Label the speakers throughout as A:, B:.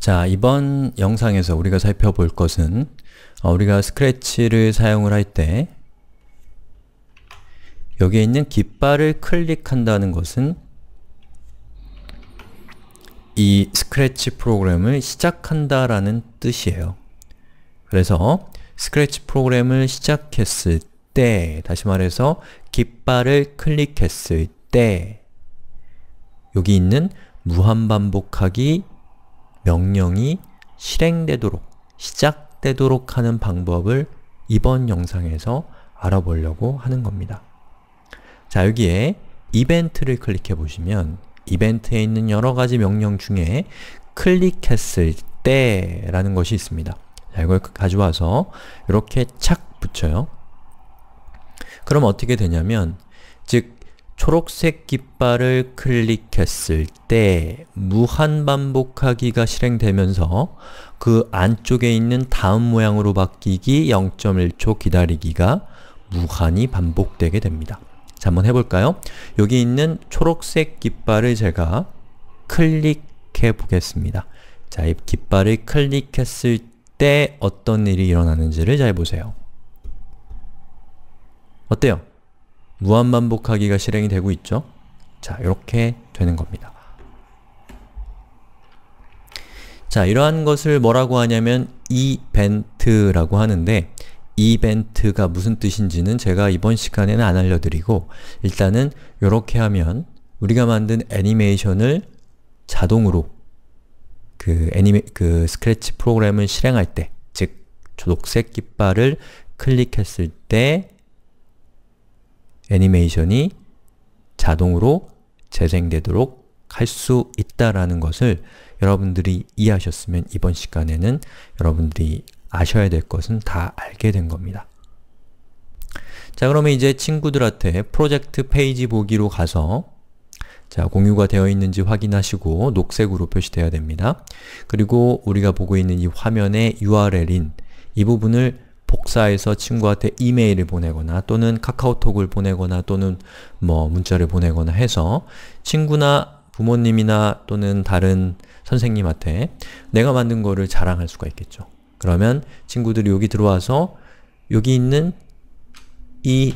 A: 자, 이번 영상에서 우리가 살펴볼 것은 어, 우리가 스크래치를 사용을 할 때 여기에 있는 깃발을 클릭한다는 것은 이 스크래치 프로그램을 시작한다라는 뜻이에요. 그래서 스크래치 프로그램을 시작했을 때 다시 말해서 깃발을 클릭했을 때 여기 있는 무한반복하기 명령이 실행되도록, 시작되도록 하는 방법을 이번 영상에서 알아보려고 하는 겁니다. 자, 여기에 이벤트를 클릭해 보시면 이벤트에 있는 여러 가지 명령 중에 클릭했을 때 라는 것이 있습니다. 자, 이걸 가져와서 이렇게 착 붙여요. 그럼 어떻게 되냐면 즉 초록색 깃발을 클릭했을 때 무한 반복하기가 실행되면서 그 안쪽에 있는 다음 모양으로 바뀌기 0.1초 기다리기가 무한히 반복되게 됩니다. 자, 한번 해볼까요? 여기 있는 초록색 깃발을 제가 클릭해 보겠습니다. 자, 이 깃발을 클릭했을 때 어떤 일이 일어나는지를 잘 보세요. 어때요? 무한반복하기가 실행이 되고 있죠? 자, 이렇게 되는 겁니다. 자, 이러한 것을 뭐라고 하냐면 이벤트라고 하는데 이벤트가 무슨 뜻인지는 제가 이번 시간에는 안 알려드리고 일단은 이렇게 하면 우리가 만든 애니메이션을 자동으로 그 애니메 그 스크래치 프로그램을 실행할 때, 즉 녹색 깃발을 클릭했을 때 애니메이션이 자동으로 재생되도록 할 수 있다라는 것을 여러분들이 이해하셨으면 이번 시간에는 여러분들이 아셔야 될 것은 다 알게 된 겁니다. 자 그러면 이제 친구들한테 프로젝트 페이지 보기로 가서 자 공유가 되어 있는지 확인하시고 녹색으로 표시되어야 됩니다. 그리고 우리가 보고 있는 이 화면의 URL인 이 부분을 복사해서 친구한테 이메일을 보내거나 또는 카카오톡을 보내거나 또는 뭐 문자를 보내거나 해서 친구나 부모님이나 또는 다른 선생님한테 내가 만든 거를 자랑할 수가 있겠죠. 그러면 친구들이 여기 들어와서 여기 있는 이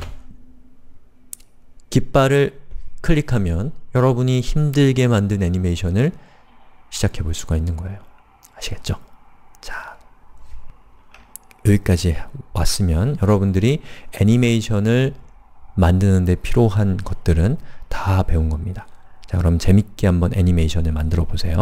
A: 깃발을 클릭하면 여러분이 힘들게 만든 애니메이션을 시작해 볼 수가 있는 거예요. 아시겠죠? 자, 여기까지 왔으면 여러분들이 애니메이션을 만드는데 필요한 것들은 다 배운 겁니다. 자 그럼 재밌게 한번 애니메이션을 만들어 보세요.